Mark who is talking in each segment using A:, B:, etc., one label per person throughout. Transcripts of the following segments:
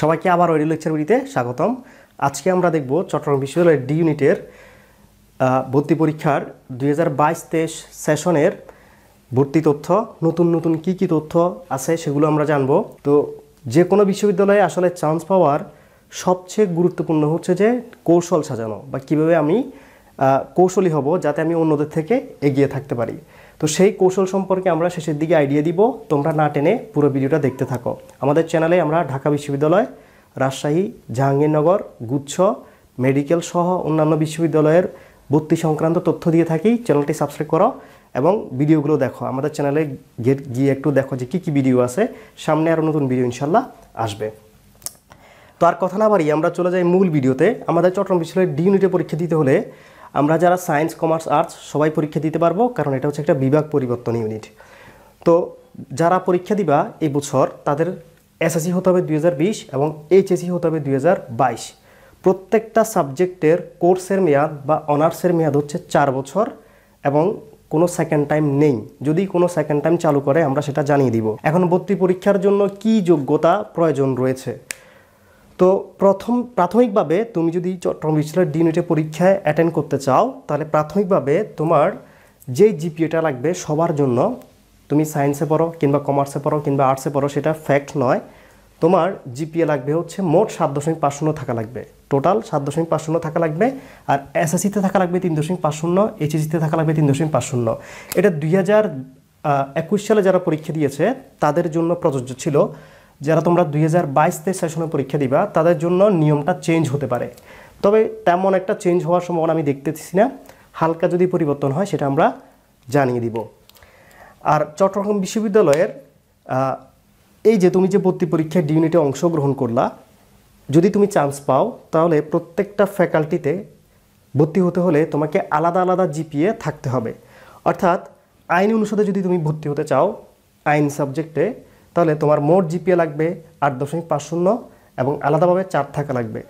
A: সবাইকে আবার ওই লেকচার ভিডিতে স্বাগতম আজকে আমরা দেখব চট্টগ্রাম বিশ্ববিদ্যালয়ের ডি ইউনিটের ভর্তি পরীক্ষার দুই হাজার বাইশ তেইশ সেশনের ভর্তি তথ্য নতুন নতুন কি কি তথ্য আছে সেগুলো আমরা জানব তো যে কোনো বিশ্ববিদ্যালয়ে আসলে চান্স পাওয়ার সবচেয়ে গুরুত্বপূর্ণ হচ্ছে যে কৌশল সাজানো বা কিভাবে আমি কৌশলী হব যাতে আমি অন্যদের থেকে এগিয়ে থাকতে পারি তো সেই কৌশল সম্পর্কে আমরা শেষের দিকে আইডিয়া দিব তোমরা না টেনে পুরো ভিডিওটা দেখতে থাকো আমাদের চ্যানেলে আমরা ঢাকা বিশ্ববিদ্যালয় রাজশাহী জাহাঙ্গীরনগর গুচ্ছ মেডিকেল সহ অন্যান্য বিশ্ববিদ্যালয়ের ভর্তি সংক্রান্ত তথ্য দিয়ে থাকি চ্যানেলটি সাবস্ক্রাইব করো এবং ভিডিওগুলো দেখো আমাদের চ্যানেলে গিয়ে একটু দেখো যে কী কী ভিডিও আছে সামনে আরও নতুন ভিডিও ইনশাল্লাহ আসবে তো আর কথা না বাড়িয়ে আমরা চলে যাই মূল ভিডিওতে আমাদের চট্টগ্রাম বিশ্ববিদ্যালয়ের ডি ইউনিটে পরীক্ষা দিতে হলে আমরা যারা সায়েন্স কমার্স আর্টস সবাই পরীক্ষা দিতে পারবো কারণ এটা হচ্ছে একটা বিভাগ পরিবর্তন ইউনিট তো যারা পরীক্ষা দিবা এই বছর তাদের এসএসসি হতে হবে দুই এবং এইচএসসি হতে হবে দুই প্রত্যেকটা সাবজেক্টের কোর্সের মেয়াদ বা অনার্সের মেয়াদ হচ্ছে চার বছর এবং কোনো সেকেন্ড টাইম নেই যদি কোনো সেকেন্ড টাইম চালু করে আমরা সেটা জানিয়ে দিব এখন ভর্তি পরীক্ষার জন্য কি যোগ্যতা প্রয়োজন রয়েছে তো প্রথম প্রাথমিকভাবে তুমি যদি চট্টগ্রাম বিশ্ববিদ্যালয়ের ডি ইউনিটে পরীক্ষায় অ্যাটেন্ড করতে চাও তাহলে প্রাথমিকভাবে তোমার যেই জিপিএটা লাগবে সবার জন্য তুমি সায়েন্সে পড়ো কিংবা কমার্সে পড়ো কিংবা আর্টসে পড়ো সেটা ফ্যাক্ট নয় তোমার জিপিএ লাগবে হচ্ছে মোট সাত দশমিক পাঁচ শূন্য থাকা লাগবে টোটাল সাত দশমিক পাঁচ শূন্য থাকা লাগবে আর এসএসসিতে থাকা লাগবে তিন দশমিক পাঁচ শূন্য এইচএসিতে থাকা লাগবে তিন দশমিক পাঁচ শূন্য এটা দুই হাজার একুশ সালে যারা পরীক্ষা দিয়েছে তাদের জন্য প্রযোজ্য ছিল যারা তোমরা দুই হাজার বাইশ সেশনে পরীক্ষা দিবা তাদের জন্য নিয়মটা চেঞ্জ হতে পারে তবে তেমন একটা চেঞ্জ হওয়ার সম্ভাবনা আমি দেখতেছি না হালকা যদি পরিবর্তন হয় সেটা আমরা জানিয়ে দিব আর চট্টগ্রাম বিশ্ববিদ্যালয়ের এই যে তুমি যে ভর্তি পরীক্ষায় ডিউনিটে অংশগ্রহণ করলা যদি তুমি চান্স পাও তাহলে প্রত্যেকটা ফ্যাকাল্টিতে ভর্তি হতে হলে তোমাকে আলাদা আলাদা জিপিএ থাকতে হবে অর্থাৎ আইন অনুষদে যদি তুমি ভর্তি হতে চাও আইন সাবজেক্টে তাহলে তোমার মোট জিপিএ লাগবে আট দশমিক পাঁচ শূন্য এবং আলাদাভাবে চার থাকা লাগবে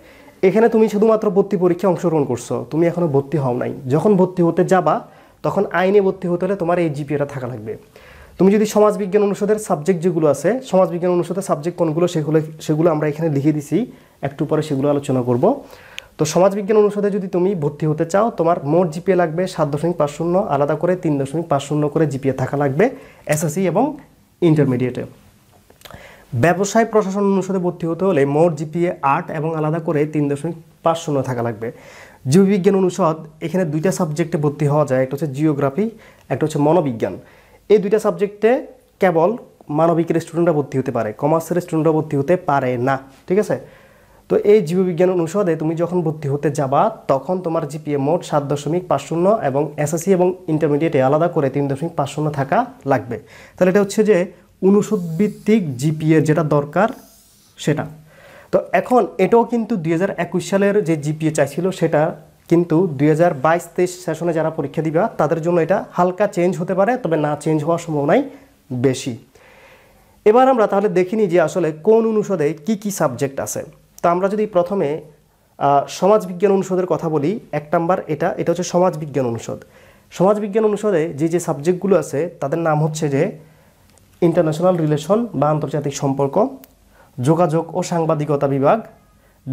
A: এখানে তুমি শুধুমাত্র ভর্তি পরীক্ষায় অংশগ্রহণ করছো তুমি এখনও ভর্তি হও নাই যখন ভর্তি হতে যাবা তখন আইনে ভর্তি হতে হলে তোমার এই জিপিএটা থাকা লাগবে তুমি যদি সমাজবিজ্ঞান অনুষদের সাবজেক্ট যেগুলো আছে সমাজবিজ্ঞান অনুষদের সাবজেক্ট কোনগুলো সেগুলো সেগুলো আমরা এখানে লিখে দিছি একটু পরে সেগুলো আলোচনা করব তো সমাজবিজ্ঞান অনুষদে যদি তুমি ভর্তি হতে চাও তোমার মোট জিপিএ লাগবে সাত দশমিক পাঁচ শূন্য আলাদা করে তিন দশমিক পাঁচ শূন্য করে জিপিএ থাকা লাগবে এসএসসি e এবং ইন্টারমিডিয়েটে ব্যবসায় প্রশাসন অনুষদে ভর্তি হতে হলে মোট জিপিএ আট এবং আলাদা করে তিন দশমিক পাঁচ শূন্য থাকা লাগবে জীববিজ্ঞান অনুষদ এখানে দুইটা সাবজেক্টে ভর্তি হওয়া যায় একটা হচ্ছে জিওগ্রাফি একটা হচ্ছে মনোবিজ্ঞান এই দুইটা সাবজেক্টে কেবল মানবিকের স্টুডেন্টরা ভর্তি হতে পারে কমার্সের স্টুডেন্টরা ভর্তি হতে পারে না ঠিক আছে তো এই জীববিজ্ঞান অনুষদে তুমি যখন ভর্তি হতে যাবা তখন তোমার জিপিএ মোট সাত দশমিক পাঁচ শূন্য এবং এসএসসি এবং ইন্টারমিডিয়েটে আলাদা করে তিন দশমিক পাঁচ শূন্য থাকা লাগবে তাহলে এটা হচ্ছে যে অনুষদ ভিত্তিক জিপিএ যেটা দরকার সেটা তো এখন এটাও কিন্তু দুই সালের যে জিপিএ চাইছিল সেটা কিন্তু দুই হাজার বাইশ তেইশ সেশনে যারা পরীক্ষা দিবে তাদের জন্য এটা হালকা চেঞ্জ হতে পারে তবে না চেঞ্জ হওয়ার সম্ভাবনাই বেশি এবার আমরা তাহলে দেখিনি যে আসলে কোন অনুষদে কি কি সাবজেক্ট আছে তো আমরা যদি প্রথমে সমাজবিজ্ঞান অনুষদের কথা বলি এক নাম্বার এটা এটা হচ্ছে সমাজবিজ্ঞান অনুষদ সমাজবিজ্ঞান অনুষদে যে যে সাবজেক্টগুলো আছে তাদের নাম হচ্ছে যে ইন্টারন্যাশনাল রিলেশন বা আন্তর্জাতিক সম্পর্ক যোগাযোগ ও সাংবাদিকতা বিভাগ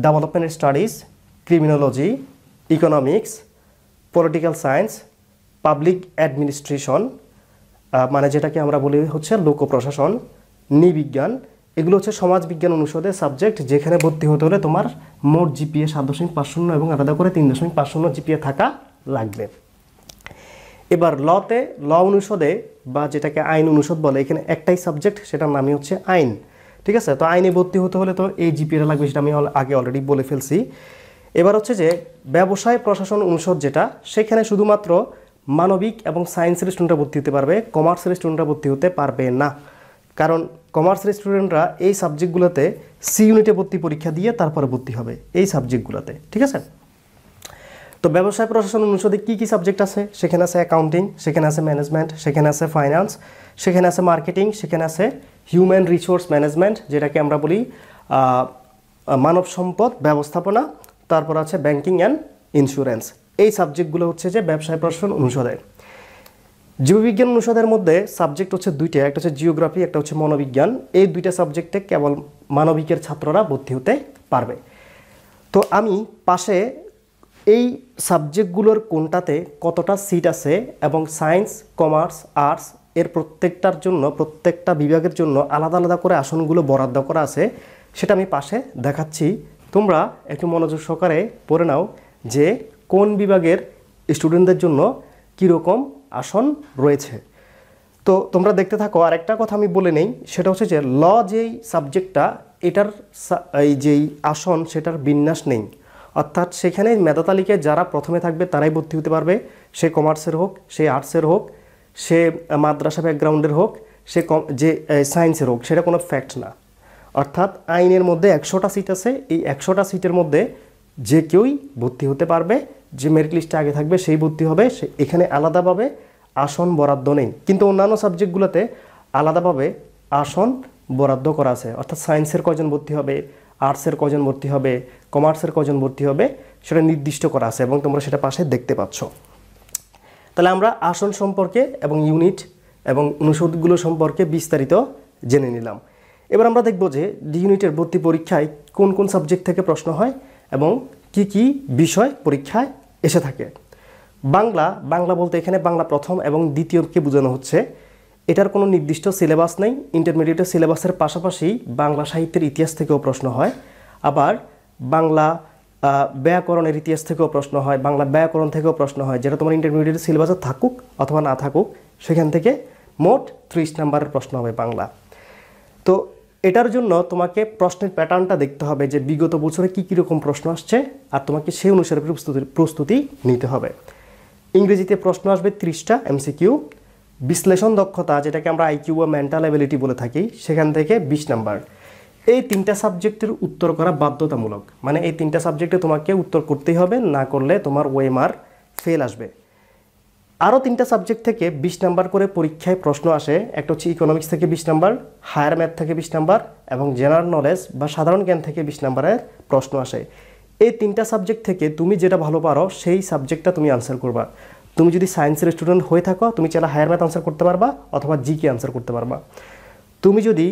A: development studies criminology economics political science public administration মানে যেটাকে আমরা বলি হচ্ছে লোক প্রশাসন নৃবিজ্ঞান এগুলো হচ্ছে সমাজবিজ্ঞান অনুষদে সাবজেক্ট যেখানে ভর্তি হতে হলে তোমার মোট জিপিএ সাত দশমিক পাঁচ শূন্য এবং আলাদা করে তিন দশমিক পাঁচ শূন্য জিপিএ থাকা লাগবে এবার লতে ল অনুষদে বা যেটাকে আইন অনুষদ বলে এখানে একটাই সাবজেক্ট সেটার নামই হচ্ছে আইন ঠিক আছে তো আইনে ভর্তি হতে হলে তো এই জিপিএটা লাগবে সেটা আমি আগে অলরেডি বলে ফেলছি এবার হচ্ছে যে ব্যবসায় প্রশাসন অনুষদ যেটা সেখানে শুধুমাত্র মানবিক এবং সায়েন্সের স্টুডেন্টরা ভর্তি হতে পারবে কমার্সের স্টুডেন্টরা ভর্তি হতে পারবে না কারণ কমার্সের স্টুডেন্টরা এই সাবজেক্টগুলোতে সি ইউনিটে ভর্তি পরীক্ষা দিয়ে তারপরে ভর্তি হবে এই সাবজেক্টগুলোতে ঠিক আছে তো ব্যবসায় প্রশাসন অনুষদে কী কী সাবজেক্ট আছে সেখানে আছে অ্যাকাউন্টিং সেখানে আছে ম্যানেজমেন্ট সেখানে আছে ফাইন্যান্স সেখানে আছে মার্কেটিং সেখানে আছে হিউম্যান রিসোর্স ম্যানেজমেন্ট যেটাকে আমরা বলি মানব সম্পদ ব্যবস্থাপনা তারপর আছে ব্যাংকিং অ্যান্ড ইন্স্যুরেন্স এই সাবজেক্টগুলো হচ্ছে যে ব্যবসায় প্রশাসন অনুষদের জীববিজ্ঞান অনুষদের মধ্যে সাবজেক্ট হচ্ছে দুইটা একটা হচ্ছে জিওগ্রাফি একটা হচ্ছে মনোবিজ্ঞান এই দুইটা সাবজেক্টে কেবল মানবিকের ছাত্ররা ভর্তি হতে পারবে তো আমি পাশে এই সাবজেক্টগুলোর কোনটাতে কতটা সিট আছে এবং সায়েন্স কমার্স আর্টস এর প্রত্যেকটার জন্য প্রত্যেকটা বিভাগের জন্য আলাদা আলাদা করে আসনগুলো বরাদ্দ করা আছে সেটা আমি পাশে দেখাচ্ছি তোমরা একটু মনোযোগ সহকারে পড়ে নাও যে কোন বিভাগের স্টুডেন্টদের জন্য কীরকম আসন রয়েছে তো তোমরা দেখতে থাকো আরেকটা কথা আমি বলে নেই সেটা হচ্ছে যে ল যেই সাবজেক্টটা এটার এই যেই আসন সেটার বিন্যাস নেই অর্থাৎ সেখানে মেধা তালিকায় যারা প্রথমে থাকবে তারাই ভর্তি হতে পারবে সে কমার্সের হোক সে আর্টসের হোক সে মাদ্রাসা ব্যাকগ্রাউন্ডের হোক সে কম যে সায়েন্সের হোক সেটা কোনো ফ্যাক্ট না অর্থাৎ আইনের মধ্যে একশোটা সিট আছে এই একশোটা সিটের মধ্যে যে কেউই ভর্তি হতে পারবে যে মেরিট লিস্টে আগে থাকবে সেই ভর্তি হবে সে এখানে আলাদাভাবে আসন বরাদ্দ নেই কিন্তু অন্যান্য সাবজেক্টগুলোতে আলাদাভাবে আসন বরাদ্দ করা আছে অর্থাৎ সায়েন্সের কজন ভর্তি হবে আর্টসের কজন ভর্তি হবে কমার্সের কজন ভর্তি হবে সেটা নির্দিষ্ট করা আছে এবং তোমরা সেটা পাশে দেখতে পাচ্ছ তাহলে আমরা আসন সম্পর্কে এবং ইউনিট এবং অনুষদগুলো সম্পর্কে বিস্তারিত জেনে নিলাম এবার আমরা দেখব যে ডি ইউনিটের ভর্তি পরীক্ষায় কোন কোন সাবজেক্ট থেকে প্রশ্ন হয় এবং কি কি বিষয় পরীক্ষায় এসে থাকে বাংলা বাংলা বলতে এখানে বাংলা প্রথম এবং দ্বিতীয়কে বোঝানো হচ্ছে এটার কোনো নির্দিষ্ট সিলেবাস নেই ইন্টারমিডিয়েটের সিলেবাসের পাশাপাশি বাংলা সাহিত্যের ইতিহাস থেকেও প্রশ্ন হয় আবার বাংলা ব্যাকরণের ইতিহাস থেকেও প্রশ্ন হয় বাংলা ব্যাকরণ থেকেও প্রশ্ন হয় যেটা তোমার ইন্টারমিডিয়েট সিলেবাসে থাকুক অথবা না থাকুক সেখান থেকে মোট ত্রিশ নাম্বারের প্রশ্ন হবে বাংলা তো এটার জন্য তোমাকে প্রশ্নের প্যাটার্নটা দেখতে হবে যে বিগত বছরে কী কীরকম প্রশ্ন আসছে আর তোমাকে সেই অনুসারে প্রস্তুতি প্রস্তুতি নিতে হবে ইংরেজিতে প্রশ্ন আসবে ত্রিশটা এমসিকিউ বিশ্লেষণ দক্ষতা যেটাকে আমরা আইকিউ বা মেন্টাল অ্যাবিলিটি বলে থাকি সেখান থেকে বিশ নাম্বার এই তিনটা সাবজেক্টের উত্তর করা বাধ্যতামূলক মানে এই তিনটা সাবজেক্টে তোমাকে উত্তর করতেই হবে না করলে তোমার ওয়েমার ফেল আসবে আরও তিনটা সাবজেক্ট থেকে বিশ নাম্বার করে পরীক্ষায় প্রশ্ন আসে একটা হচ্ছে ইকোনমিক্স থেকে বিশ নাম্বার হায়ার ম্যাথ থেকে বিশ নাম্বার এবং জেনারেল নলেজ বা সাধারণ জ্ঞান থেকে বিশ নাম্বারের প্রশ্ন আসে এই তিনটা সাবজেক্ট থেকে তুমি যেটা ভালো পারো সেই সাবজেক্টটা তুমি আনসার করবা তুমি যদি সায়েন্সের স্টুডেন্ট হয়ে থাকো তুমি চাইলে হায়ার ম্যাথ আনসার করতে পারবা অথবা জি কে আনসার করতে পারবা তুমি যদি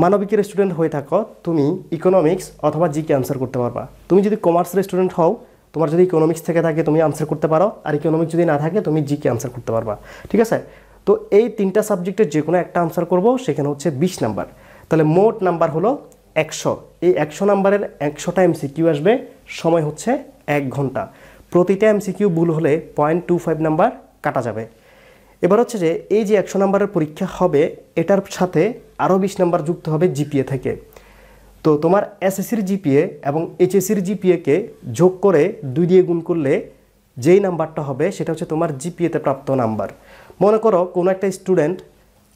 A: মানবিকের স্টুডেন্ট হয়ে থাকো তুমি ইকোনমিক্স অথবা জিকে আনসার করতে পারবা তুমি যদি কমার্সের স্টুডেন্ট হও তোমার যদি ইকোনমিক্স থেকে থাকে তুমি আনসার করতে পারো আর ইকোনমিক্স যদি না থাকে তুমি জিকে আনসার করতে পারবা ঠিক আছে তো এই তিনটা সাবজেক্টের যে কোনো একটা আনসার করব সেখানে হচ্ছে বিশ নাম্বার তাহলে মোট নাম্বার হলো একশো এই একশো নাম্বারের একশোটা সিকিউ আসবে সময় হচ্ছে এক ঘন্টা প্রতিটা এমসিকিউ ভুল হলে পয়েন্ট টু ফাইভ নাম্বার কাটা যাবে এবার হচ্ছে যে এই যে একশো নম্বরের পরীক্ষা হবে এটার সাথে আরও বিশ নাম্বার যুক্ত হবে জিপিএ থেকে তো তোমার এসএসসির জিপিএ এবং এইচএসসির জিপিএকে যোগ করে দুই দিয়ে গুণ করলে যেই নাম্বারটা হবে সেটা হচ্ছে তোমার জিপিএতে প্রাপ্ত নাম্বার মনে করো কোনো একটা স্টুডেন্ট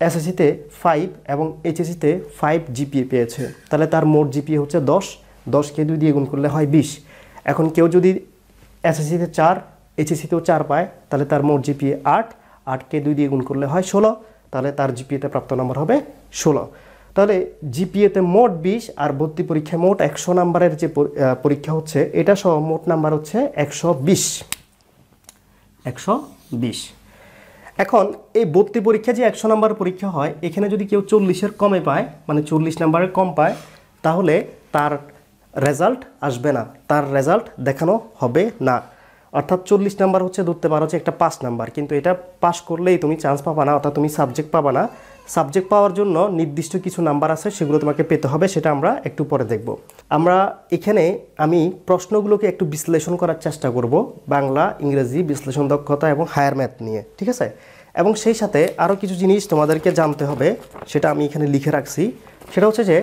A: এসএসসিতে ফাইভ এবং এইচএসসিতে ফাইভ জিপিএ পেয়েছে তাহলে তার মোট জিপিএ হচ্ছে দশ দশকে দুই দিয়ে গুণ করলে হয় বিশ এখন কেউ যদি এসএসসিতে চার এইচএসসিতেও চার পায় তাহলে তার মোট জিপিএ আট আটকে দুই দিয়ে গুণ করলে হয় ষোলো তাহলে তার জিপিএতে প্রাপ্ত নম্বর হবে ষোলো তাহলে জিপিএতে মোট বিশ আর ভর্তি পরীক্ষায় মোট একশো নাম্বারের যে পরীক্ষা হচ্ছে এটা সহ মোট নাম্বার হচ্ছে একশো বিশ একশো বিশ এখন এই ভর্তি পরীক্ষা যে একশো নাম্বার পরীক্ষা হয় এখানে যদি কেউ চল্লিশের কমে পায় মানে চল্লিশ নাম্বারের কম পায় তাহলে তার রেজাল্ট আসবে না তার রেজাল্ট দেখানো হবে না অর্থাৎ চল্লিশ নাম্বার হচ্ছে ধরতে পারো যে একটা পাস নাম্বার কিন্তু এটা পাস করলেই তুমি চান্স পাবা না অর্থাৎ তুমি সাবজেক্ট পাবা না সাবজেক্ট পাওয়ার জন্য নির্দিষ্ট কিছু নাম্বার আছে সেগুলো তোমাকে পেতে হবে সেটা আমরা একটু পরে দেখব আমরা এখানে আমি প্রশ্নগুলোকে একটু বিশ্লেষণ করার চেষ্টা করব বাংলা ইংরেজি বিশ্লেষণ দক্ষতা এবং হায়ার ম্যাথ নিয়ে ঠিক আছে এবং সেই সাথে আরও কিছু জিনিস তোমাদেরকে জানতে হবে সেটা আমি এখানে লিখে রাখছি সেটা হচ্ছে যে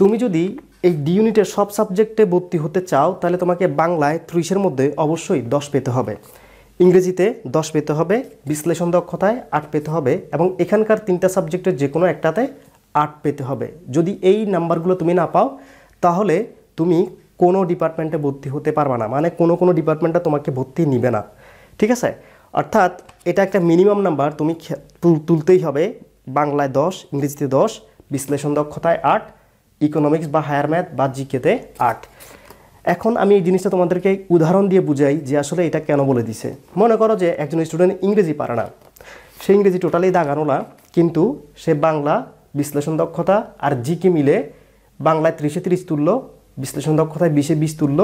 A: তুমি যদি এই ডি ইউনিটের সব সাবজেক্টে ভর্তি হতে চাও তাহলে তোমাকে বাংলায় ত্রিশের মধ্যে অবশ্যই দশ পেতে হবে ইংরেজিতে দশ পেতে হবে বিশ্লেষণ দক্ষতায় আট পেতে হবে এবং এখানকার তিনটা সাবজেক্টের যে কোনো একটাতে আট পেতে হবে যদি এই নাম্বারগুলো তুমি না পাও তাহলে তুমি কোনো ডিপার্টমেন্টে ভর্তি হতে পারবা না মানে কোনো কোনো ডিপার্টমেন্টে তোমাকে ভর্তি নিবে না ঠিক আছে অর্থাৎ এটা একটা মিনিমাম নাম্বার তুমি তুলতেই হবে বাংলায় দশ ইংরেজিতে দশ বিশ্লেষণ দক্ষতায় আট ইকোনমিক্স বা হায়ার ম্যাথ বা জিকেতে আর্ট এখন আমি এই জিনিসটা তোমাদেরকে উদাহরণ দিয়ে বুঝাই যে আসলে এটা কেন বলে দিছে মনে করো যে একজন স্টুডেন্ট ইংরেজি পারে না সে ইংরেজি টোটালি দাগানো না কিন্তু সে বাংলা বিশ্লেষণ দক্ষতা আর জিকে মিলে বাংলায় ত্রিশে ত্রিশ তুলল বিশ্লেষণ দক্ষতায় বিশে বিশ তুলল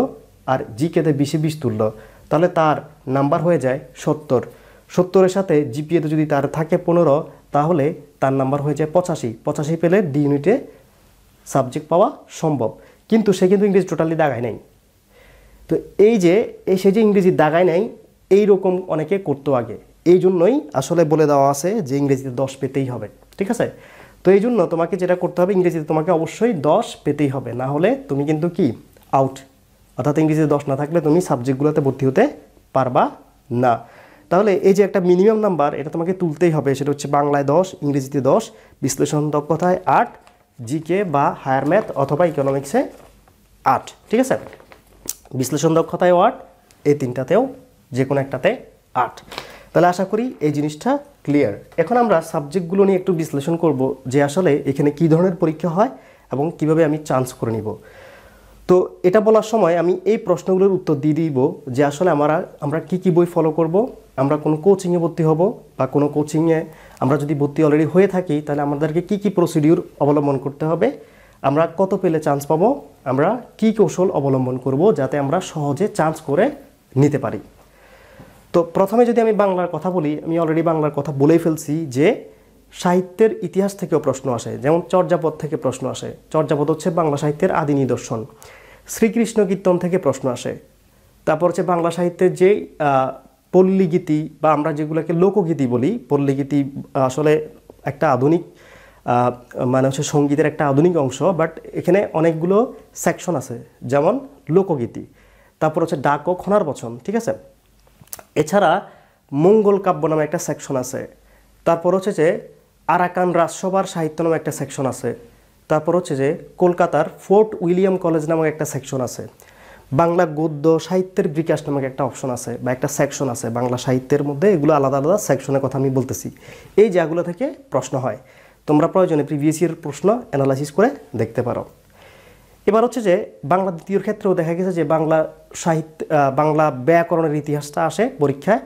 A: আর জিকেতে বিশে বিশ তুলল তাহলে তার নাম্বার হয়ে যায় সত্তর সত্তরের সাথে জিপিএতে যদি তার থাকে পনেরো তাহলে তার নাম্বার হয়ে যায় পঁচাশি পঁচাশি পেলে ডি ইউনিটে সাবজেক্ট পাওয়া সম্ভব কিন্তু সে কিন্তু ইংরেজি টোটালি দাগায় নাই তো এই যে এই সে যে ইংরেজি দাগায় নাই এই রকম অনেকে করতো আগে এই জন্যই আসলে বলে দেওয়া আছে যে ইংরেজিতে দশ পেতেই হবে ঠিক আছে তো এই জন্য তোমাকে যেটা করতে হবে ইংরেজিতে তোমাকে অবশ্যই দশ পেতেই হবে না হলে তুমি কিন্তু কি আউট অর্থাৎ ইংরেজিতে দশ না থাকলে তুমি সাবজেক্টগুলোতে ভর্তি হতে পারবা না তাহলে এই যে একটা মিনিমাম নাম্বার এটা তোমাকে তুলতেই হবে সেটা হচ্ছে বাংলায় দশ ইংরেজিতে দশ বিশ্লেষণ দক্ষতায় আট জিকে বা হায়ার ম্যাথ অথবা ইকোনমিক্সে আট ঠিক আছে বিশ্লেষণ দক্ষতায়ও আট এই তিনটাতেও যে কোনো একটাতে আট তাহলে আশা করি এই জিনিসটা ক্লিয়ার এখন আমরা সাবজেক্টগুলো নিয়ে একটু বিশ্লেষণ করব যে আসলে এখানে কি ধরনের পরীক্ষা হয় এবং কিভাবে আমি চান্স করে নিব তো এটা বলার সময় আমি এই প্রশ্নগুলোর উত্তর দিয়ে দিব যে আসলে আমরা আমরা কি কি বই ফলো করব আমরা কোনো কোচিংয়ে ভর্তি হব বা কোনো কোচিংয়ে আমরা যদি ভর্তি অলরেডি হয়ে থাকি তাহলে আমাদেরকে কি কি প্রসিডিউর অবলম্বন করতে হবে আমরা কত পেলে চান্স পাবো আমরা কি কৌশল অবলম্বন করব যাতে আমরা সহজে চান্স করে নিতে পারি তো প্রথমে যদি আমি বাংলার কথা বলি আমি অলরেডি বাংলার কথা বলেই ফেলছি যে সাহিত্যের ইতিহাস থেকেও প্রশ্ন আসে যেমন চর্যাপদ থেকে প্রশ্ন আসে চর্যাপদ হচ্ছে বাংলা সাহিত্যের আদি নিদর্শন শ্রীকৃষ্ণ কীর্তন থেকে প্রশ্ন আসে তারপর হচ্ছে বাংলা সাহিত্যের যে পল্লীগীতি বা আমরা যেগুলোকে লোকগীতি বলি পল্লীগীতি আসলে একটা আধুনিক মানে হচ্ছে সঙ্গীতের একটা আধুনিক অংশ বাট এখানে অনেকগুলো সেকশন আছে যেমন লোকগীতি তারপর হচ্ছে ডাক ও খনার বচন ঠিক আছে এছাড়া মঙ্গল কাব্য নামে একটা সেকশন আছে তারপর হচ্ছে যে আরাকান রাজসভার সাহিত্য নামে একটা সেকশন আছে তারপর হচ্ছে যে কলকাতার ফোর্ট উইলিয়াম কলেজ নামক একটা সেকশন আছে বাংলা গদ্য সাহিত্যের বিকাশ নামে একটা অপশন আছে বা একটা সেকশন আছে বাংলা সাহিত্যের মধ্যে এগুলো আলাদা আলাদা সেকশনের কথা আমি বলতেছি এই জায়গাগুলো থেকে প্রশ্ন হয় তোমরা প্রয়োজনে প্রিভিয়াস ইয়ার প্রশ্ন অ্যানালাইসিস করে দেখতে পারো এবার হচ্ছে যে বাংলা দ্বিতীয়র ক্ষেত্রেও দেখা গেছে যে বাংলা সাহিত্য বাংলা ব্যাকরণের ইতিহাসটা আসে পরীক্ষায়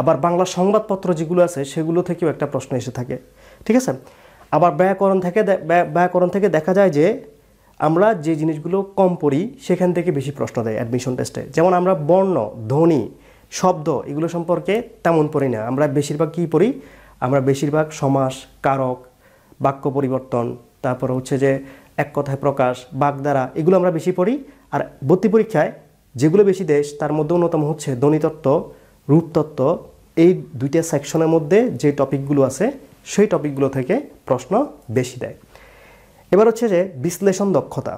A: আবার বাংলা সংবাদপত্র যেগুলো আছে সেগুলো থেকেও একটা প্রশ্ন এসে থাকে ঠিক আছে আবার ব্যাকরণ থেকে ব্যাকরণ থেকে দেখা যায় যে আমরা যে জিনিসগুলো কম পড়ি সেখান থেকে বেশি প্রশ্ন দেয় অ্যাডমিশন টেস্টে যেমন আমরা বর্ণ ধ্বনি শব্দ এগুলো সম্পর্কে তেমন পড়ি না আমরা বেশিরভাগ কী পড়ি আমরা বেশিরভাগ সমাস কারক বাক্য পরিবর্তন তারপর হচ্ছে যে এক কথায় প্রকাশ বাগদারা এগুলো আমরা বেশি পড়ি আর ভর্তি পরীক্ষায় যেগুলো বেশি দেশ তার মধ্যে অন্যতম হচ্ছে ধ্বনিতত্ত্ব রূপতত্ত্ব এই দুইটা সেকশনের মধ্যে যে টপিকগুলো আছে সেই টপিকগুলো থেকে প্রশ্ন বেশি দেয় এবার হচ্ছে যে বিশ্লেষণ দক্ষতা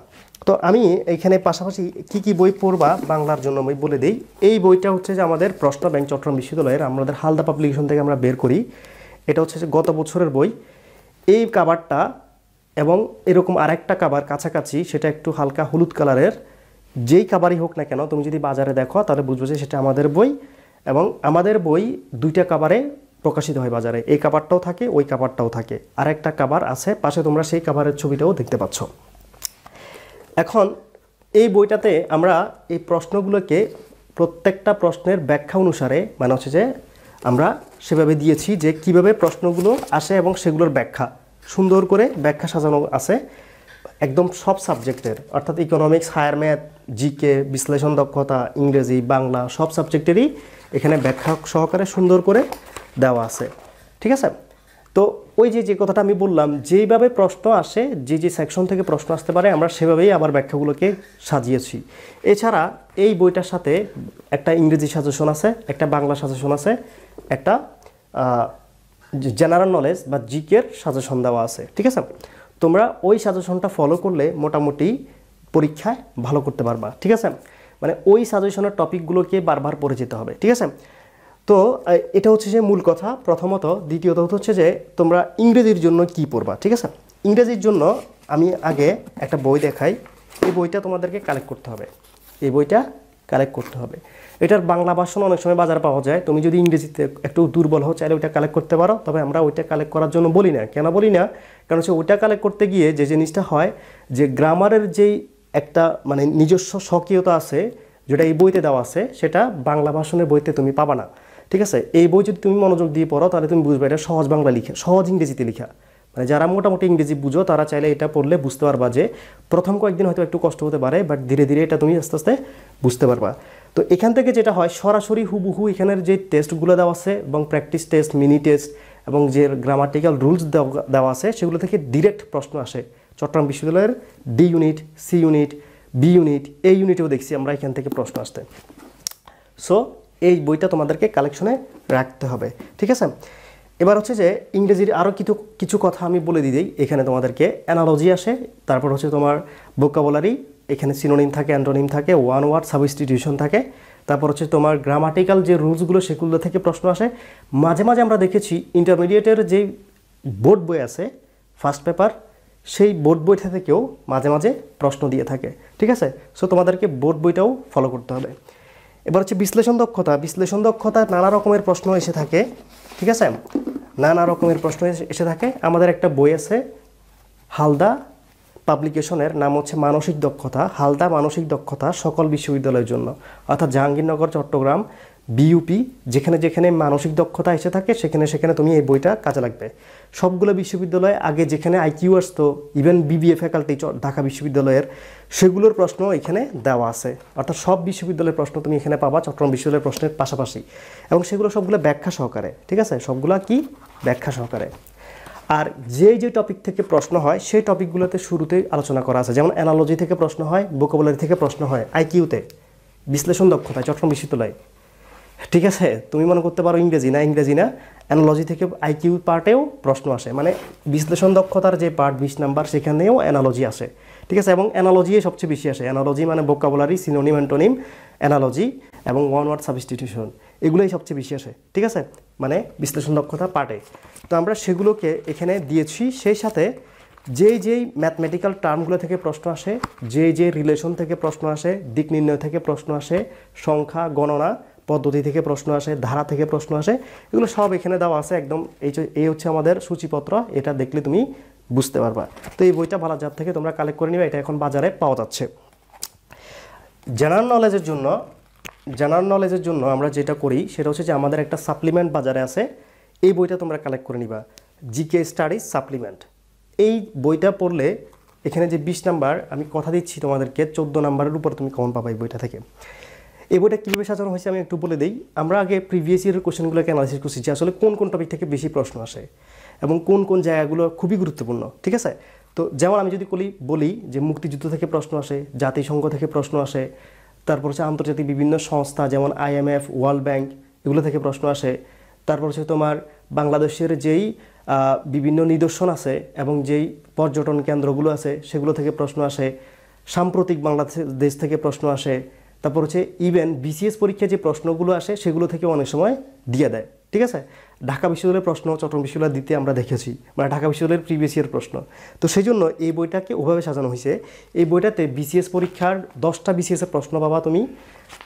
A: তো আমি এখানে পাশাপাশি কি কি বই পড়বা বাংলার জন্য আমি বলে দিই এই বইটা হচ্ছে যে আমাদের প্রশ্ন ব্যাংক চট্টগ্রাম বিশ্ববিদ্যালয়ের আমাদের হালদা পাবলিকেশন থেকে আমরা বের করি এটা হচ্ছে যে গত বছরের বই এই কাবারটা এবং এরকম আরেকটা কাবার কাছাকাছি সেটা একটু হালকা হলুদ কালারের যেই কাবারই হোক না কেন তুমি যদি বাজারে দেখো তাহলে বুঝবো যে সেটা আমাদের বই এবং আমাদের বই দুইটা কাবারে প্রকাশিত হয় বাজারে এই কাভারটাও থাকে ওই কাভারটাও থাকে আর একটা কাবার আছে পাশে তোমরা সেই কাভারের ছবিটাও দেখতে পাচ্ছ এখন এই বইটাতে আমরা এই প্রশ্নগুলোকে প্রত্যেকটা প্রশ্নের ব্যাখ্যা অনুসারে মানে হচ্ছে যে আমরা সেভাবে দিয়েছি যে কিভাবে প্রশ্নগুলো আসে এবং সেগুলোর ব্যাখ্যা সুন্দর করে ব্যাখ্যা সাজানো আছে একদম সব সাবজেক্টের অর্থাৎ ইকোনমিক্স হায়ার ম্যাথ জিকে বিশ্লেষণ দক্ষতা ইংরেজি বাংলা সব সাবজেক্টেরই এখানে ব্যাখ্যা সহকারে সুন্দর করে দেওয়া আছে ঠিক আছে তো ওই যে যে কথাটা আমি বললাম যেইভাবে প্রশ্ন আসে যে যে সেকশন থেকে প্রশ্ন আসতে পারে আমরা সেভাবেই আমার ব্যাখ্যাগুলোকে সাজিয়েছি এছাড়া এই বইটার সাথে একটা ইংরেজি সাজেশন আছে একটা বাংলা সাজেশন আছে একটা জেনারেল নলেজ বা জিকের সাজেশন দেওয়া আছে ঠিক আছে তোমরা ওই সাজেশনটা ফলো করলে মোটামুটি পরীক্ষায় ভালো করতে পারবা ঠিক আছে মানে ওই সাজেশনের টপিকগুলোকে বারবার পড়ে যেতে হবে ঠিক আছে তো এটা হচ্ছে যে মূল কথা প্রথমত দ্বিতীয়ত হচ্ছে যে তোমরা ইংরেজির জন্য কি পড়বা ঠিক আছে ইংরেজির জন্য আমি আগে একটা বই দেখাই এই বইটা তোমাদেরকে কালেক্ট করতে হবে এই বইটা কালেক্ট করতে হবে এটার বাংলা ভাষণ অনেক সময় বাজার পাওয়া যায় তুমি যদি ইংরেজিতে একটু দুর্বল হও চাইলে ওইটা কালেক্ট করতে পারো তবে আমরা ওইটা কালেক্ট করার জন্য বলি না কেন বলি না কারণ হচ্ছে ওইটা কালেক্ট করতে গিয়ে যে জিনিসটা হয় যে গ্রামারের যেই একটা মানে নিজস্ব স্বকীয়তা আছে যেটা এই বইতে দেওয়া আছে সেটা বাংলা ভাষণের বইতে তুমি পাবা না ঠিক আছে এই বই যদি তুমি মনোযোগ দিয়ে পড়ো তাহলে তুমি বুঝবে এটা সহজ বাংলা লিখা সহজ ইংরেজিতে লিখা মানে যারা মোটামুটি ইংরেজি বুঝো তারা চাইলে এটা পড়লে বুঝতে পারবা যে প্রথম কয়েকদিন হয়তো একটু কষ্ট হতে পারে বাট ধীরে ধীরে এটা তুমি আস্তে আস্তে বুঝতে পারবা তো এখান থেকে যেটা হয় সরাসরি হুবহু এখানের যে টেস্টগুলো দেওয়া আছে এবং প্র্যাকটিস টেস্ট মিনি টেস্ট এবং যে গ্রামাটিক্যাল রুলস দেওয়া আছে সেগুলো থেকে ডিরেক্ট প্রশ্ন আসে চট্টগ্রাম বিশ্ববিদ্যালয়ের D unit C unit B unit এই ইউনিটেও দেখছি আমরা এখান থেকে প্রশ্ন আসতে সো এই বইটা তোমাদেরকে কালেকশনে রাখতে হবে ঠিক আছে এবার হচ্ছে যে ইংরেজির আরও কিছু কিছু কথা আমি বলে দিই এখানে তোমাদেরকে অ্যানালজি আসে তারপর হচ্ছে তোমার ভোকাবুলারি এখানে সিনোনিম থাকে অ্যান্টোনিম থাকে ওয়ান ওয়ার্ড সাব ইনস্টিটিউশন থাকে তারপর হচ্ছে তোমার গ্রামাটিক্যাল যে রুলসগুলো সেগুলো থেকে প্রশ্ন আসে মাঝে মাঝে আমরা দেখেছি ইন্টারমিডিয়েটের যে বোর্ড বই আছে ফার্স্ট পেপার সেই বোর্ড বইটা থেকেও মাঝে মাঝে প্রশ্ন দিয়ে থাকে ঠিক আছে সো তোমাদেরকে বোর্ড বইটাও ফলো করতে হবে এবার হচ্ছে বিশ্লেষণ দক্ষতা বিশ্লেষণ দক্ষতা নানা রকমের প্রশ্ন এসে থাকে ঠিক আছে নানা রকমের প্রশ্ন এসে থাকে আমাদের একটা বই আছে হালদা পাবলিকেশনের নাম হচ্ছে মানসিক দক্ষতা হালদা মানসিক দক্ষতা সকল বিশ্ববিদ্যালয়ের জন্য অর্থাৎ জাহাঙ্গীরনগর চট্টগ্রাম বিইউপি যেখানে যেখানে মানসিক দক্ষতা এসে থাকে সেখানে সেখানে তুমি এই বইটা কাজে লাগবে সবগুলো বিশ্ববিদ্যালয়ে আগে যেখানে আইকিউ আসতো ইভেন বিবিএ ফ্যাকাল্টি ঢাকা বিশ্ববিদ্যালয়ের সেগুলোর প্রশ্ন এখানে দেওয়া আছে অর্থাৎ সব বিশ্ববিদ্যালয়ের প্রশ্ন তুমি এখানে পাবা চট্টগ্রাম বিশ্ববিদ্যালয়ের প্রশ্নের পাশাপাশি এবং সেগুলো সবগুলো ব্যাখ্যা সহকারে ঠিক আছে সবগুলো কি ব্যাখ্যা সহকারে আর যে যে টপিক থেকে প্রশ্ন হয় সেই টপিকগুলোতে শুরুতেই আলোচনা করা আছে যেমন অ্যানালজি থেকে প্রশ্ন হয় বোকাবলারি থেকে প্রশ্ন হয় আইকিউতে বিশ্লেষণ দক্ষতায় চট্টগ্রাম বিশ্ববিদ্যালয় ঠিক আছে তুমি মনে করতে পারো ইংরেজি না ইংরেজি না অ্যানালজি থেকে আইকিউ পার্টেও প্রশ্ন আসে মানে বিশ্লেষণ দক্ষতার যে পার্ট বিশ নাম্বার সেখানেও অ্যানালজি আসে ঠিক আছে এবং অ্যানালজিই সবচেয়ে বেশি আসে অ্যানালজি মানে বোকাবুলারি সিনোনিম অ্যান্টোনিম অ্যানালজি এবং ওয়ান ওয়ার্ড সাবস্টিটিউশন এগুলোই সবচেয়ে বেশি আসে ঠিক আছে মানে বিশ্লেষণ দক্ষতা পার্টে তো আমরা সেগুলোকে এখানে দিয়েছি সেই সাথে যেই যেই ম্যাথমেটিক্যাল টার্মগুলো থেকে প্রশ্ন আসে যেই যে রিলেশন থেকে প্রশ্ন আসে দিক নির্ণয় থেকে প্রশ্ন আসে সংখ্যা গণনা পদ্ধতি থেকে প্রশ্ন আসে ধারা থেকে প্রশ্ন আসে এগুলো সব এখানে দেওয়া আছে একদম এই এই হচ্ছে আমাদের সূচিপত্র এটা দেখলে তুমি বুঝতে পারবা তো এই বইটা ভালো যার থেকে তোমরা কালেক্ট করে নিবে এটা এখন বাজারে পাওয়া যাচ্ছে জেনারেল নলেজের জন্য জেনারেল নলেজের জন্য আমরা যেটা করি সেটা হচ্ছে যে আমাদের একটা সাপ্লিমেন্ট বাজারে আছে এই বইটা তোমরা কালেক্ট করে নিবা জিকে স্টাডিজ সাপ্লিমেন্ট এই বইটা পড়লে এখানে যে বিশ নাম্বার আমি কথা দিচ্ছি তোমাদেরকে চোদ্দো নাম্বারের উপর তুমি কমন পাবা এই বইটা থেকে এই বইটা কীভাবে সাজানো হয়েছে আমি একটু বলে দিই আমরা আগে প্রিভিয়াস ইয়ারের কোশ্চেনগুলোকে অ্যানালাইসিস করছি যে আসলে কোন কোন টপিক থেকে বেশি প্রশ্ন আসে এবং কোন কোন জায়গাগুলো খুবই গুরুত্বপূর্ণ ঠিক আছে তো যেমন আমি যদি বলি বলি যে মুক্তিযুদ্ধ থেকে প্রশ্ন আসে জাতিসংঘ থেকে প্রশ্ন আসে তারপর হচ্ছে আন্তর্জাতিক বিভিন্ন সংস্থা যেমন আইএমএফ ওয়ার্ল্ড ব্যাংক এগুলো থেকে প্রশ্ন আসে তারপর হচ্ছে তোমার বাংলাদেশের যেই বিভিন্ন নিদর্শন আছে এবং যেই পর্যটন কেন্দ্রগুলো আছে সেগুলো থেকে প্রশ্ন আসে সাম্প্রতিক বাংলাদেশ দেশ থেকে প্রশ্ন আসে তারপর হচ্ছে ইভেন বিসিএস পরীক্ষায় যে প্রশ্নগুলো আসে সেগুলো থেকে অনেক সময় দিয়ে দেয় ঠিক আছে ঢাকা বিশ্ববিদ্যালয়ের প্রশ্ন চট্টগ্রাম বিশ্ববিদ্যালয় দিতে আমরা দেখেছি মানে ঢাকা বিশ্ববিদ্যালয়ের প্রিভিয়াস ইয়ার প্রশ্ন তো সেই জন্য এই বইটাকে ওভাবে সাজানো হয়েছে এই বইটাতে বিসিএস পরীক্ষার দশটা বিসিএসের প্রশ্ন পাবা তুমি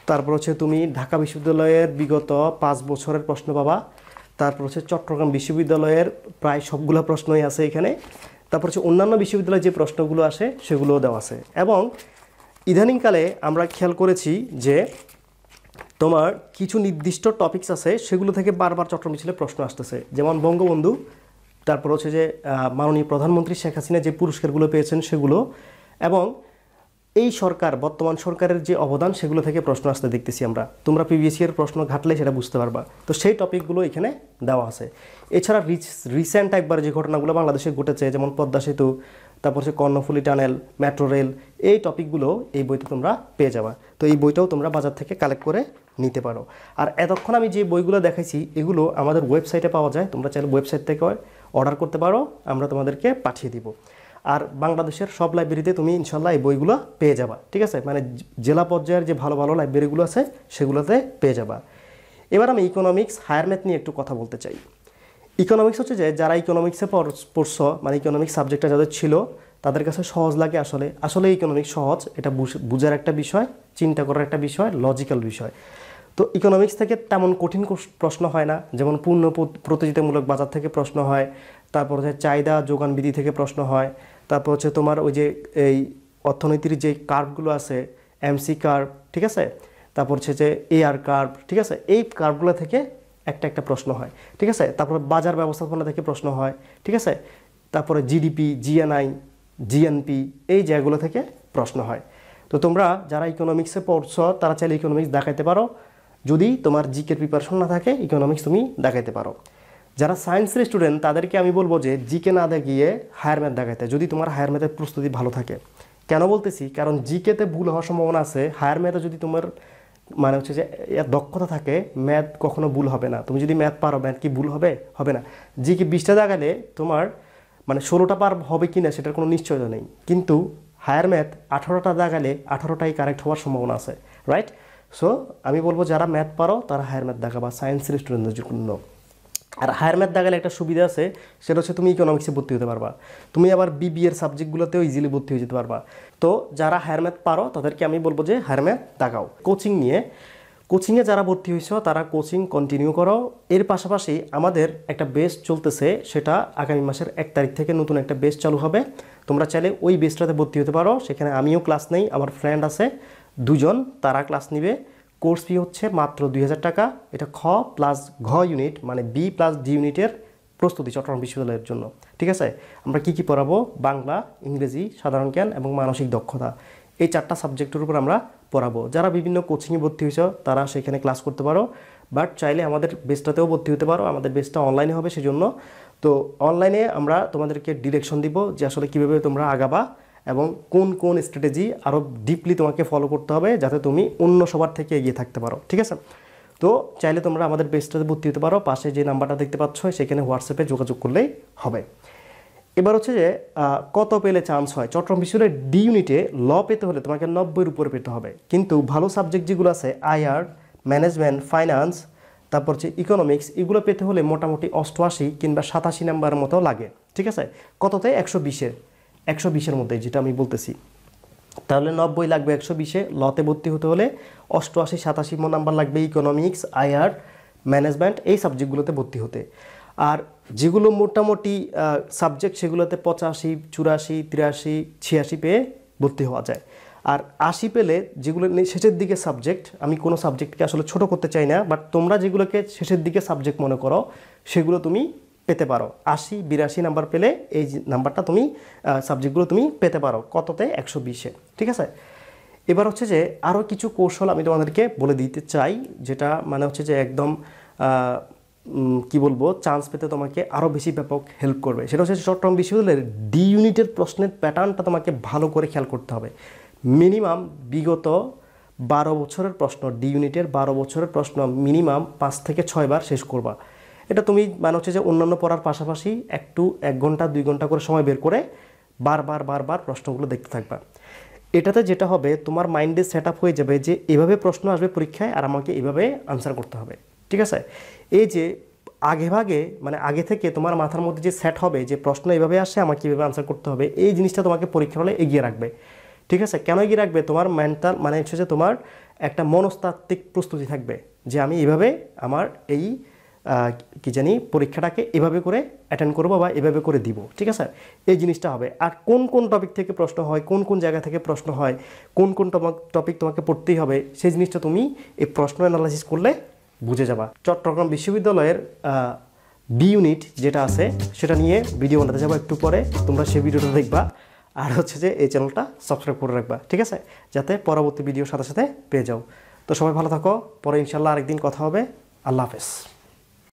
A: তারপর হচ্ছে তুমি ঢাকা বিশ্ববিদ্যালয়ের বিগত পাঁচ বছরের প্রশ্ন পাবা তারপর হচ্ছে চট্টগ্রাম বিশ্ববিদ্যালয়ের প্রায় সবগুলো প্রশ্নই আছে এখানে তারপর হচ্ছে অন্যান্য বিশ্ববিদ্যালয়ের যে প্রশ্নগুলো আসে সেগুলোও দেওয়া আছে এবং ইদানিংকালে আমরা খেয়াল করেছি যে তোমার কিছু নির্দিষ্ট টপিকস আছে সেগুলো থেকে বারবার চট্টগ্রাম মিছিলে প্রশ্ন আসতেছে যেমন বঙ্গবন্ধু তারপর হচ্ছে যে মাননীয় প্রধানমন্ত্রী শেখ হাসিনা যে পুরস্কারগুলো পেয়েছেন সেগুলো এবং এই সরকার বর্তমান সরকারের যে অবদান সেগুলো থেকে প্রশ্ন আসতে দেখতেছি আমরা তোমরা পিবিএসি এর প্রশ্ন ঘাটলে সেটা বুঝতে পারবা তো সেই টপিকগুলো এখানে দেওয়া আছে এছাড়া রিসেন্ট একবার যে ঘটনাগুলো বাংলাদেশে ঘটেছে যেমন পদ্মা সেতু তারপর হচ্ছে কর্ণফুলি টানেল মেট্রো রেল এই টপিকগুলো এই বইতে তোমরা পেয়ে যাবা তো এই বইটাও তোমরা বাজার থেকে কালেক্ট করে নিতে পারো আর এতক্ষণ আমি যে বইগুলো দেখাইছি এগুলো আমাদের ওয়েবসাইটে পাওয়া যায় তোমরা চাইলে ওয়েবসাইট থেকে অর্ডার করতে পারো আমরা তোমাদেরকে পাঠিয়ে দিব আর বাংলাদেশের সব লাইব্রেরিতে তুমি ইনশাল্লাহ এই বইগুলো পেয়ে যাবা ঠিক আছে মানে জেলা পর্যায়ের যে ভালো ভালো লাইব্রেরিগুলো আছে সেগুলোতে পেয়ে যাবা এবার আমি ইকোনমিক্স হায়ার ম্যাথ নিয়ে একটু কথা বলতে চাই ইকোনমিক্স হচ্ছে যে যারা ইকোনমিক্সে পড়ছ মানে ইকোনমিক্স সাবজেক্টটা যাদের ছিল তাদের কাছে সহজ লাগে আসলে আসলে ইকোনমিক্স সহজ এটা বুঝার একটা বিষয় চিন্তা করার একটা বিষয় লজিক্যাল বিষয় তো ইকোনমিক্স থেকে তেমন কঠিন প্রশ্ন হয় না যেমন পূর্ণ প্রতিযোগিতামূলক বাজার থেকে প্রশ্ন হয় তারপর হচ্ছে চাহিদা যোগান বিধি থেকে প্রশ্ন হয় তারপর হচ্ছে তোমার ওই যে এই অর্থনীতির যে কার্ভগুলো আছে এমসি কার্ভ ঠিক আছে তারপর হচ্ছে যে এআর কার্ভ ঠিক আছে এই কার্ভগুলো থেকে একটা একটা প্রশ্ন হয় ঠিক আছে তারপরে বাজার ব্যবস্থাপনা থেকে প্রশ্ন হয় ঠিক আছে তারপরে জিডিপি জিএনআই জিএনপি এই জায়গাগুলো থেকে প্রশ্ন হয় তো তোমরা যারা ইকোনমিক্সে পড়ছ তারা চাইলে ইকোনমিক্স দেখাইতে পারো যদি তোমার জিকের প্রিপারেশন না থাকে ইকোনমিক্স তুমি দেখাইতে পারো যারা সায়েন্সের স্টুডেন্ট তাদেরকে আমি বলবো যে জিকে না দেখিয়ে হায়ার ম্যাথ দেখাইতে যদি তোমার হায়ার ম্যাথের প্রস্তুতি ভালো থাকে কেন বলতেছি কারণ জিকেতে ভুল হওয়ার সম্ভাবনা আছে হায়ার ম্যাথে যদি তোমার মানে হচ্ছে যে দক্ষতা থাকে ম্যাথ কখনো ভুল হবে না তুমি যদি ম্যাথ পারো ম্যাথ কি ভুল হবে হবে না যে কি বিশটা জাগালে তোমার মানে ষোলোটা পার হবে কি না সেটার কোনো নিশ্চয়তা নেই কিন্তু হায়ার ম্যাথ আঠারোটা জাগালে আঠারোটাই কারেক্ট হওয়ার সম্ভাবনা আছে রাইট সো আমি বলবো যারা ম্যাথ পারো তারা হায়ার ম্যাথ দাগাবা সায়েন্সের স্টুডেন্টদের জন্য আর হায়ার ম্যাথ দেখালে একটা সুবিধা আছে সেটা হচ্ছে তুমি ইকোনমিক্সে ভর্তি হতে পারবা তুমি আবার বিবিএর সাবজেক্টগুলোতেও ইজিলি ভর্তি হয়ে যেতে পারবা তো যারা হায়ার ম্যাথ পারো তাদেরকে আমি বলবো যে হায়ার ম্যাথ দাগাও কোচিং নিয়ে কোচিংয়ে যারা ভর্তি হয়েছ তারা কোচিং কন্টিনিউ করো এর পাশাপাশি আমাদের একটা বেস চলতেছে সেটা আগামী মাসের এক তারিখ থেকে নতুন একটা বেস চালু হবে তোমরা চাইলে ওই বেসটাতে ভর্তি হতে পারো সেখানে আমিও ক্লাস নেই আমার ফ্রেন্ড আছে দুজন তারা ক্লাস নিবে কোর্স ফি হচ্ছে মাত্র দুই টাকা এটা খ প্লাস ঘ ইউনিট মানে বি প্লাস ডি ইউনিটের প্রস্তুতি চট্টগ্রাম বিশ্ববিদ্যালয়ের জন্য ঠিক আছে আমরা কি কি পড়াবো বাংলা ইংরেজি সাধারণ জ্ঞান এবং মানসিক দক্ষতা এই চারটা সাবজেক্টের উপর আমরা পড়াবো যারা বিভিন্ন কোচিংয়ে ভর্তি হয়েছ তারা সেখানে ক্লাস করতে পারো বাট চাইলে আমাদের বেস্টটাতেও ভর্তি হতে পারো আমাদের বেস্টটা অনলাইনে হবে সেজন্য তো অনলাইনে আমরা তোমাদেরকে ডিরেকশন দিব যে আসলে কীভাবে তোমরা আগাবা এবং কোন কোন স্ট্র্যাটেজি আরও ডিপলি তোমাকে ফলো করতে হবে যাতে তুমি অন্য সবার থেকে এগিয়ে থাকতে পারো ঠিক আছে তো চাইলে তোমরা আমাদের পেজটাতে ভর্তি হতে পারো পাশে যে নাম্বারটা দেখতে পাচ্ছ সেখানে হোয়াটসঅ্যাপে যোগাযোগ করলেই হবে এবার হচ্ছে যে কত পেলে চান্স হয় চট্টগ্রাম বিশ্বের ডি ইউনিটে ল পেতে হলে তোমাকে নব্বইয়ের উপরে পেতে হবে কিন্তু ভালো সাবজেক্ট যেগুলো আছে আইআর ম্যানেজমেন্ট ফাইন্যান্স তারপর হচ্ছে ইকোনমিক্স এগুলো পেতে হলে মোটামুটি অষ্টআশি কিংবা সাতাশি নাম্বার মতো লাগে ঠিক আছে কততে একশো বিশের একশো বিশের মধ্যে যেটা আমি বলতেছি তাহলে নব্বই লাগবে একশো বিশে লতে ভর্তি হতে হলে অষ্টআশি সাতাশি নাম্বার লাগবে ইকোনমিক্স আইআর ম্যানেজমেন্ট এই সাবজেক্টগুলোতে ভর্তি হতে আর যেগুলো মোটামুটি সাবজেক্ট সেগুলোতে পঁচাশি চুরাশি তিরাশি ছিয়াশি পেয়ে ভর্তি হওয়া যায় আর আশি পেলে যেগুলো শেষের দিকে সাবজেক্ট আমি কোনো সাবজেক্টকে আসলে ছোট করতে চাই না বাট তোমরা যেগুলোকে শেষের দিকে সাবজেক্ট মনে করো সেগুলো তুমি পেতে পারো আশি বিরাশি নাম্বার পেলে এই নাম্বারটা তুমি সাবজেক্টগুলো তুমি পেতে পারো কততে একশো বিশে ঠিক আছে এবার হচ্ছে যে আরও কিছু কৌশল আমি তোমাদেরকে বলে দিতে চাই যেটা মানে হচ্ছে যে একদম কি বলবো চান্স পেতে তোমাকে আরও বেশি ব্যাপক হেল্প করবে সেটা হচ্ছে শর্ট টার্ম হলে ডি ইউনিটের প্রশ্নের প্যাটার্নটা তোমাকে ভালো করে খেয়াল করতে হবে মিনিমাম বিগত বারো বছরের প্রশ্ন ডি ইউনিটের বারো বছরের প্রশ্ন মিনিমাম পাঁচ থেকে ছয়বার শেষ করবা এটা তুমি মানে হচ্ছে যে অন্যান্য পড়ার পাশাপাশি একটু এক ঘন্টা দুই ঘন্টা করে সময় বের করে বারবার বারবার প্রশ্নগুলো দেখতে থাকবা এটাতে যেটা হবে তোমার মাইন্ডে সেট আপ হয়ে যাবে যে এভাবে প্রশ্ন আসবে পরীক্ষায় আর আমাকে এভাবে আনসার করতে হবে ঠিক আছে এই যে আগে ভাগে মানে আগে থেকে তোমার মাথার মধ্যে যে সেট হবে যে প্রশ্ন এভাবে আসে আমাকে এভাবে আনসার করতে হবে এই জিনিসটা তোমাকে পরীক্ষা হলে এগিয়ে রাখবে ঠিক আছে কেন এগিয়ে রাখবে তোমার মেন্টাল মানে হচ্ছে যে তোমার একটা মনস্তাত্ত্বিক প্রস্তুতি থাকবে যে আমি এভাবে আমার এই কি জানি পরীক্ষাটাকে এভাবে করে অ্যাটেন্ড করবো বা এভাবে করে দিব ঠিক আছে এই জিনিসটা হবে আর কোন কোন টপিক থেকে প্রশ্ন হয় কোন কোন জায়গা থেকে প্রশ্ন হয় কোন কোন টপিক তোমাকে পড়তেই হবে সেই জিনিসটা তুমি এই প্রশ্ন অ্যানালাইসিস করলে বুঝে যাবা চট্টগ্রাম বিশ্ববিদ্যালয়ের বি ইউনিট যেটা আছে সেটা নিয়ে ভিডিও বানাতে যাবো একটু পরে তোমরা সেই ভিডিওটা দেখবা আর হচ্ছে যে এই চ্যানেলটা সাবস্ক্রাইব করে রাখবা ঠিক আছে যাতে পরবর্তী ভিডিওর সাথে সাথে পেয়ে যাও তো সবাই ভালো থাকো পরে ইনশাল্লাহ আরেকদিন কথা হবে আল্লাহ হাফেজ